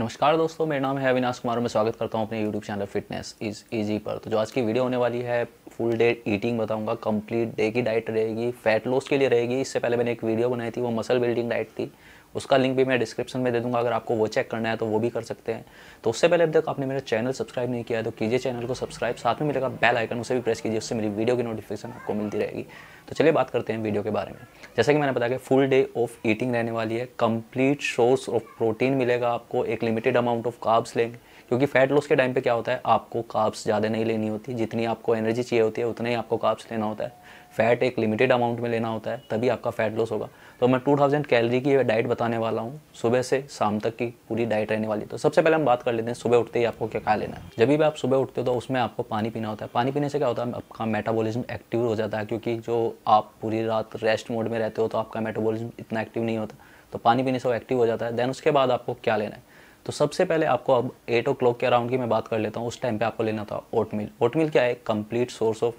नमस्कार दोस्तों मेरा नाम है अविनाश कुमार मैं स्वागत करता हूँ अपने YouTube channel fitness is easy पर तो जो आज की वीडियो होने वाली है फुल डे ईटिंग बताऊंगा कंप्लीट डे की डाइट रहेगी फैट लॉस के लिए रहेगी इससे पहले मैंने एक वीडियो बनाई थी वो मसल बिल्डिंग डाइट थी उसका लिंक भी मैं डिस्क्रिप्शन में दे दूंगा अगर आपको वो चेक करना है तो वो भी कर सकते हैं तो उससे पहले अब तक आपने मेरा चैनल सब्सक्राइब नहीं किया है तो कीजिए चैनल को सब्सक्राइब साथ में मिलेगा बेल आइकन उसे भी प्रेस कीजिए उससे मेरी वीडियो की नोटिफिकेशन आपको मिलती रहेगी तो चलिए बात करते हैं वीडियो के बारे में जैसा कि मैंने बताया कि फुल डे ऑफ ईटिंग रहने वाली है कंप्लीट सोर्स ऑफ प्रोटीन मिलेगा आपको एक लिमिटेड अमाउंट ऑफ काब्स लेंगे क्योंकि फैट लॉस के टाइम पे क्या होता है आपको काब्स ज़्यादा नहीं लेनी होती जितनी आपको एनर्जी चाहिए होती है उतना ही आपको काब्स लेना होता है फैट एक लिमिटेड अमाउंट में लेना होता है तभी आपका फैट लॉस होगा तो मैं 2000 कैलोरी की डाइट बताने वाला हूँ सुबह से शाम तक की पूरी डाइट रहने वाली तो सबसे पहले हम बात कर लेते हैं सुबह उठते ही आपको क्या खा लेना है जब भी आप सुबह उठते हो तो उसमें आपको पानी पीना होता है पानी पीने से क्या होता है आपका मेटाबॉलिज्म एक्टिव हो जाता है क्योंकि जो आप पूरी रात रेस्ट मोड में रहते हो तो आपका मेटाबॉलिज्म इतना एक्टिव नहीं होता तो पानी पीने से वो एक्टिव हो जाता है देन उसके बाद आपको क्या लेना है तो सबसे पहले आपको अब एट ओ क्लॉक के अराउंड की मैं बात कर लेता हूँ उस टाइम पे आपको लेना था ओट मिल ओट मिल क्या है कंप्लीट सोर्स ऑफ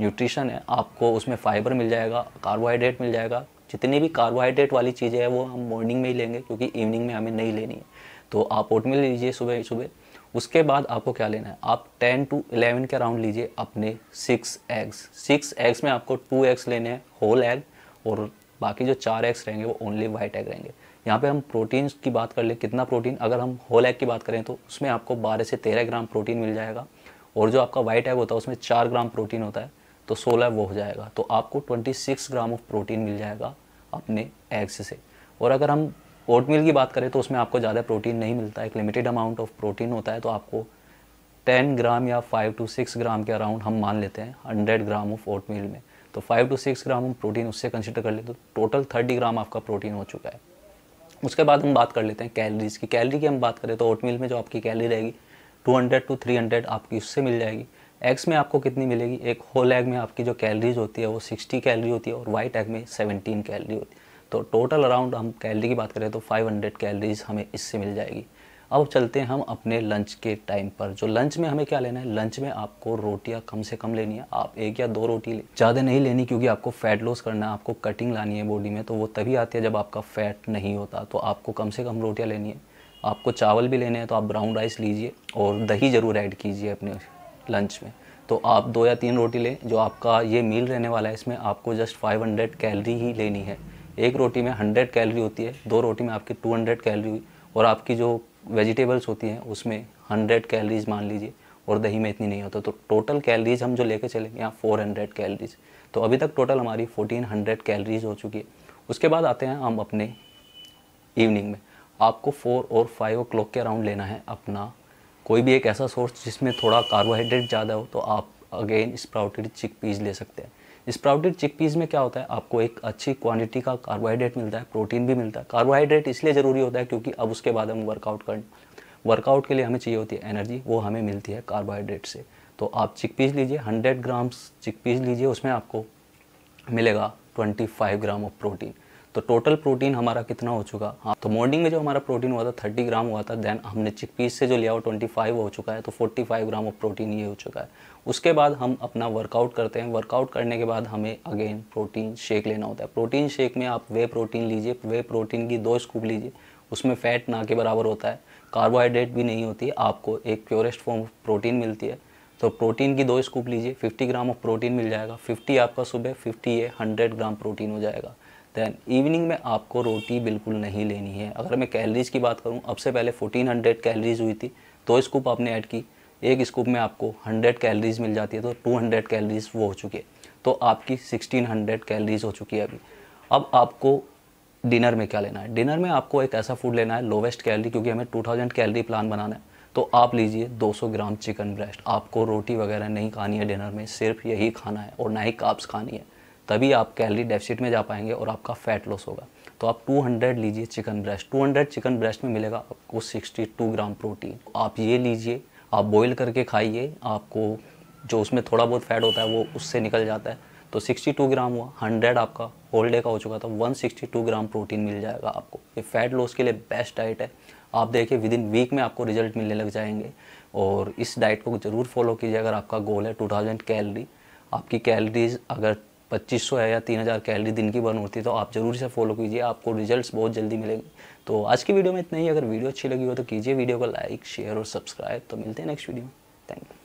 न्यूट्रिशन है आपको उसमें फाइबर मिल जाएगा कार्बोहाइड्रेट मिल जाएगा जितनी भी कार्बोहाइड्रेट वाली चीज़ें हैं वो हम मॉर्निंग में ही लेंगे क्योंकि इवनिंग में हमें नहीं लेनी है तो आप ओटमिल लीजिए सुबह सुबह उसके बाद आपको क्या लेना है आप 10 टू 11 के राउंड लीजिए अपने सिक्स एग्स सिक्स एग्स में आपको टू एग्स लेने हैं होल एग और बाकी जो चार एग्स रहेंगे वो ओनली वाइट एग रहेंगे यहाँ पे हम प्रोटीन की बात कर ले कितना प्रोटीन अगर हम होल एग की बात करें तो उसमें आपको बारह से तेरह ग्राम प्रोटीन मिल जाएगा और जो आपका वाइट एग होता है उसमें चार ग्राम प्रोटीन होता है तो 16 वो हो जाएगा तो आपको 26 ग्राम ऑफ प्रोटीन मिल जाएगा अपने एग्स से और अगर हम ओट मिल की बात करें तो उसमें आपको ज़्यादा प्रोटीन नहीं मिलता एक लिमिटेड अमाउंट ऑफ प्रोटीन होता है तो आपको 10 ग्राम या 5 टू 6 ग्राम के अराउंड हम मान लेते हैं 100 ग्राम ऑफ ओट मिल में तो 5 टू 6 ग्राम हम प्रोटीन उससे कंसिडर कर लेते तो टोटल 30 ग्राम आपका प्रोटीन हो चुका है उसके बाद हम बात कर लेते हैं कैलरीज की कैलरी की हम बात करें तो ओट मिल में जो आपकी कैलरी रहेगी हंड्रेड टू हंड्रेड आपकी उससे मिल जाएगी एग्स में आपको कितनी मिलेगी एक होल एग में आपकी जो कैलरीज होती है वो 60 कैलरी होती है और वाइट एग में 17 कैलरी होती है तो टोटल अराउंड हम कैलरी की बात करें तो 500 कैलरीज हमें इससे मिल जाएगी अब चलते हैं हम अपने लंच के टाइम पर जो लंच में हमें क्या लेना है लंच में आपको रोटियां कम से कम लेनी है आप एक या दो रोटी ले ज़्यादा नहीं लेनी क्योंकि आपको फैट लॉस करना है आपको कटिंग लानी है बॉडी में तो वो तभी आती है जब आपका फैट नहीं होता तो आपको कम से कम रोटियाँ लेनी है आपको चावल भी लेने हैं तो आप ब्राउन राइस लीजिए और दही ज़रूर ऐड कीजिए अपने लंच में तो आप दो या तीन रोटी लें जो आपका ये मील रहने वाला है इसमें आपको जस्ट 500 कैलरी ही लेनी है एक रोटी में 100 कैलरी होती है दो रोटी में आपकी 200 कैलरी हुई और आपकी जो वेजिटेबल्स होती हैं उसमें 100 कैलरीज मान लीजिए और दही में इतनी नहीं होता तो टोटल कैलरीज हम जो लेके चलेंगे यहाँ हंड्रेड कैलरीज तो अभी तक टोटल हमारी हंड्रेड कैलरीज हो चुकी है उसके बाद आते हैं हम अपने इवनिंग में आपको फोर और फाइव ओ के अराउंड लेना है अपना कोई भी एक ऐसा सोर्स जिसमें थोड़ा कार्बोहाइड्रेट ज़्यादा हो तो आप अगेन स्प्राउटेड चिक पीज ले सकते हैं स्प्राउटेड चिक पीज में क्या होता है आपको एक अच्छी क्वांटिटी का कार्बोहाइड्रेट मिलता है प्रोटीन भी मिलता है कार्बोहाइड्रेट इसलिए ज़रूरी होता है क्योंकि अब उसके बाद हम वर्कआउट कर वर्कआउट के लिए हमें चाहिए होती है एनर्जी वो हमें मिलती है कार्बोहाइड्रेट से तो आप चिक पीज लीजिए हंड्रेड ग्राम्स चिक पीज लीजिए उसमें आपको मिलेगा twenty five gram of protein तो टोटल प्रोटीन हमारा कितना हो चुका हाँ तो मॉर्निंग में जो हमारा प्रोटीन हुआ था थर्टी ग्राम हुआ था देन हमने चिकपीस से जो लिया वो ट्वेंटी फाइव हो चुका है तो forty five gram of protein ये हो चुका है उसके बाद हम अपना वर्कआउट करते हैं वर्कआउट करने के बाद हमें अगेन प्रोटीन शेक लेना होता है प्रोटीन शेक में आप वे प्रोटीन लीजिए वे प्रोटीन की दो स्कूप लीजिए उसमें फैट ना के बराबर होता है कार्बोहाइड्रेट भी नहीं होती है आपको एक प्योरेस्ट फॉर्म ऑफ प्रोटीन मिलती है तो प्रोटीन की दो स्कूप लीजिए 50 ग्राम ऑफ प्रोटीन मिल जाएगा 50 आपका सुबह 50 ये 100 ग्राम प्रोटीन हो जाएगा दैन इवनिंग में आपको रोटी बिल्कुल नहीं लेनी है अगर मैं कैलरीज की बात करूँ अब से पहले 1400 कैलरीज हुई थी दो स्कूप आपने ऐड की एक स्कूप में आपको 100 कैलरीज मिल जाती है तो 200 कैलरीज वो हो चुकी है तो आपकी 1600 कैलरीज हो चुकी है अभी अब आपको डिनर में क्या लेना है डिनर में आपको एक ऐसा फूड लेना है लोवेस्ट कैलरी क्योंकि हमें 2000 कैलरी प्लान बनाना है तो आप लीजिए 200 ग्राम चिकन ब्रेस्ट आपको रोटी वगैरह नहीं खानी है डिनर में सिर्फ यही खाना है और ना ही काप्स खानी है तभी आप कैलरी डेफिसिट में जा पाएंगे और आपका फैट लॉस होगा तो आप 200 लीजिए चिकन ब्रेस्ट 200 चिकन ब्रेस्ट में मिलेगा आपको 62 ग्राम प्रोटीन आप ये लीजिए आप बॉईल करके खाइए आपको जो उसमें थोड़ा बहुत फैट होता है वो उससे निकल जाता है तो 62 ग्राम हुआ 100 आपका होल डे का हो चुका था 162 ग्राम प्रोटीन मिल जाएगा आपको ये फैट लॉस के लिए बेस्ट डाइट है आप देखिए विद इन वीक में आपको रिजल्ट मिलने लग जाएंगे और इस डाइट को ज़रूर फॉलो कीजिए अगर आपका गोल है टू कैलरी आपकी कैलरीज अगर पच्चीस है या हज़ार कैलोरी दिन की बर्न होती है तो आप जरूर से फॉलो कीजिए आपको रिजल्ट्स बहुत जल्दी मिलेंगे तो आज की वीडियो में इतना ही अगर वीडियो अच्छी लगी हो तो कीजिए वीडियो को लाइक शेयर और सब्सक्राइब तो मिलते हैं नेक्स्ट वीडियो में थैंक यू